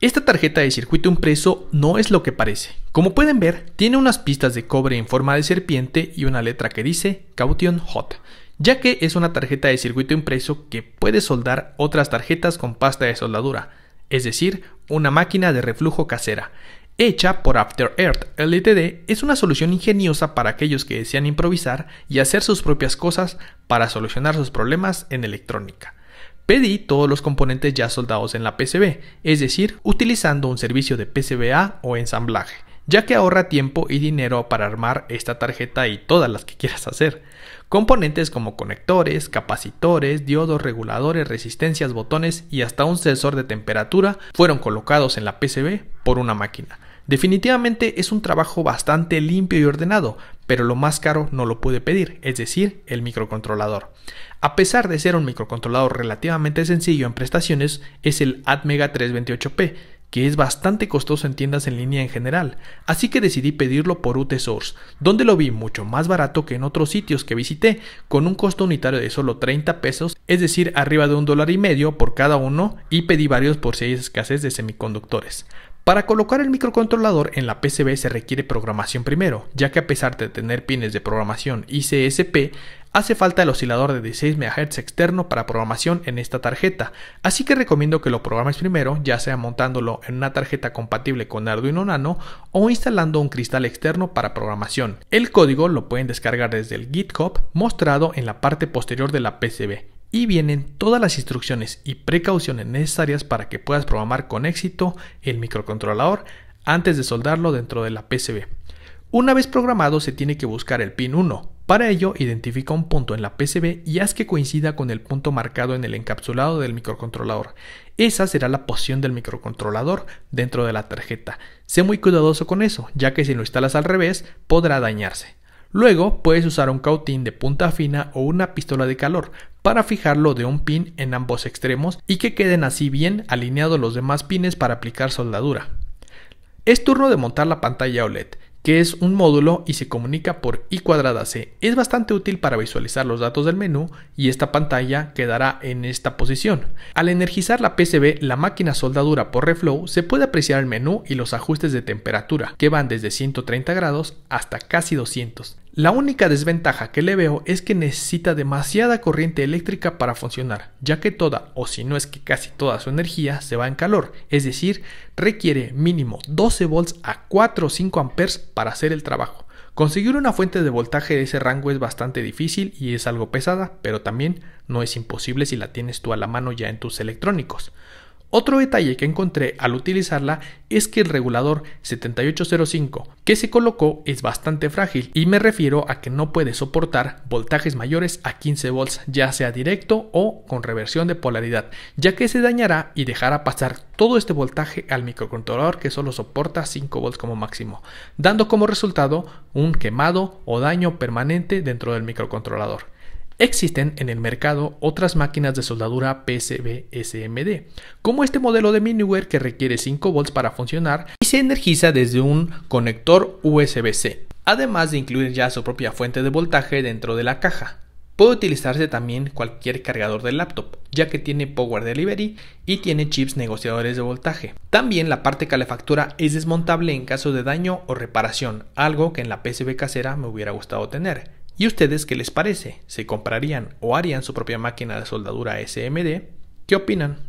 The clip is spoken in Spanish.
Esta tarjeta de circuito impreso no es lo que parece. Como pueden ver, tiene unas pistas de cobre en forma de serpiente y una letra que dice Caution Hot, ya que es una tarjeta de circuito impreso que puede soldar otras tarjetas con pasta de soldadura, es decir, una máquina de reflujo casera. Hecha por After Earth LTD, es una solución ingeniosa para aquellos que desean improvisar y hacer sus propias cosas para solucionar sus problemas en electrónica. Pedí todos los componentes ya soldados en la PCB, es decir, utilizando un servicio de PCBA o ensamblaje, ya que ahorra tiempo y dinero para armar esta tarjeta y todas las que quieras hacer. Componentes como conectores, capacitores, diodos, reguladores, resistencias, botones y hasta un sensor de temperatura fueron colocados en la PCB por una máquina. Definitivamente es un trabajo bastante limpio y ordenado, pero lo más caro no lo pude pedir, es decir, el microcontrolador. A pesar de ser un microcontrolador relativamente sencillo en prestaciones, es el Atmega 328P, que es bastante costoso en tiendas en línea en general, así que decidí pedirlo por UT Source, donde lo vi mucho más barato que en otros sitios que visité, con un costo unitario de solo 30 pesos, es decir, arriba de un dólar y medio por cada uno, y pedí varios por si hay escasez de semiconductores. Para colocar el microcontrolador en la PCB se requiere programación primero, ya que a pesar de tener pines de programación ICSP, hace falta el oscilador de 16 MHz externo para programación en esta tarjeta, así que recomiendo que lo programes primero, ya sea montándolo en una tarjeta compatible con Arduino Nano o instalando un cristal externo para programación. El código lo pueden descargar desde el GitHub mostrado en la parte posterior de la PCB y vienen todas las instrucciones y precauciones necesarias para que puedas programar con éxito el microcontrolador antes de soldarlo dentro de la PCB. Una vez programado se tiene que buscar el pin 1. Para ello, identifica un punto en la PCB y haz que coincida con el punto marcado en el encapsulado del microcontrolador. Esa será la posición del microcontrolador dentro de la tarjeta. Sé muy cuidadoso con eso, ya que si lo instalas al revés, podrá dañarse. Luego puedes usar un cautín de punta fina o una pistola de calor para fijarlo de un pin en ambos extremos y que queden así bien alineados los demás pines para aplicar soldadura. Es turno de montar la pantalla OLED, que es un módulo y se comunica por I cuadrada C. Es bastante útil para visualizar los datos del menú y esta pantalla quedará en esta posición. Al energizar la PCB, la máquina soldadura por reflow, se puede apreciar el menú y los ajustes de temperatura, que van desde 130 grados hasta casi 200. La única desventaja que le veo es que necesita demasiada corriente eléctrica para funcionar, ya que toda, o si no es que casi toda su energía, se va en calor, es decir, requiere mínimo 12 volts a 4 o 5 amperes para hacer el trabajo. Conseguir una fuente de voltaje de ese rango es bastante difícil y es algo pesada, pero también no es imposible si la tienes tú a la mano ya en tus electrónicos. Otro detalle que encontré al utilizarla es que el regulador 7805 que se colocó es bastante frágil y me refiero a que no puede soportar voltajes mayores a 15 volts ya sea directo o con reversión de polaridad ya que se dañará y dejará pasar todo este voltaje al microcontrolador que solo soporta 5 volts como máximo dando como resultado un quemado o daño permanente dentro del microcontrolador. Existen en el mercado otras máquinas de soldadura PCB-SMD, como este modelo de miniware que requiere 5 volts para funcionar y se energiza desde un conector USB-C, además de incluir ya su propia fuente de voltaje dentro de la caja. Puede utilizarse también cualquier cargador de laptop, ya que tiene Power Delivery y tiene chips negociadores de voltaje. También la parte calefactura es desmontable en caso de daño o reparación, algo que en la PCB casera me hubiera gustado tener. ¿Y ustedes qué les parece? ¿Se comprarían o harían su propia máquina de soldadura SMD? ¿Qué opinan?